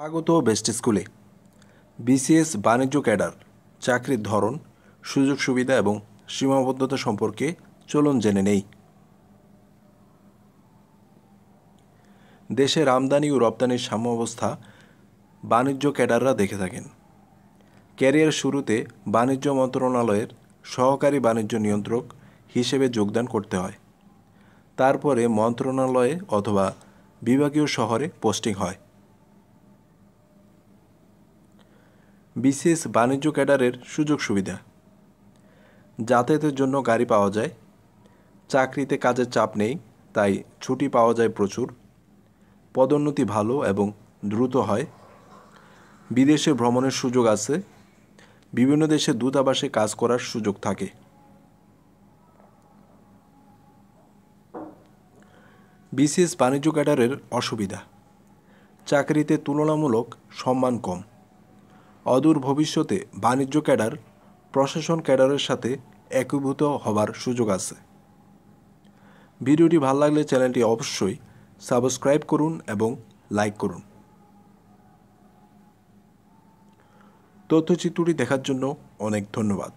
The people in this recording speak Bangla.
স্বাগত বেস্ট স্কুলে বিসিএস বাণিজ্য ক্যাডার চাকরির ধরন সুযোগ সুবিধা এবং সীমাবদ্ধতা সম্পর্কে চলুন জেনে নেই দেশের আমদানি ও রপ্তানির সাম্য অবস্থা বাণিজ্য ক্যাডাররা দেখে থাকেন ক্যারিয়ার শুরুতে বাণিজ্য মন্ত্রণালয়ের সহকারী বাণিজ্য নিয়ন্ত্রক হিসেবে যোগদান করতে হয় তারপরে মন্ত্রণালয়ে অথবা বিভাগীয় শহরে পোস্টিং হয় বিশেষ বাণিজ্য ক্যাডারের সুযোগ সুবিধা যাতায়াতের জন্য গাড়ি পাওয়া যায় চাকরিতে কাজের চাপ নেই তাই ছুটি পাওয়া যায় প্রচুর পদোন্নতি ভালো এবং দ্রুত হয় বিদেশে ভ্রমণের সুযোগ আছে বিভিন্ন দেশে দূতাবাসে কাজ করার সুযোগ থাকে বিশেষ বাণিজ্য ক্যাডারের অসুবিধা চাকরিতে তুলনামূলক সম্মান কম অদূর ভবিষ্যতে বাণিজ্য ক্যাডার প্রশাসন ক্যাডারের সাথে একীভূত হবার সুযোগ আছে ভিডিওটি ভাল লাগলে চ্যানেলটি অবশ্যই সাবস্ক্রাইব করুন এবং লাইক করুন তথ্যচিত্রটি দেখার জন্য অনেক ধন্যবাদ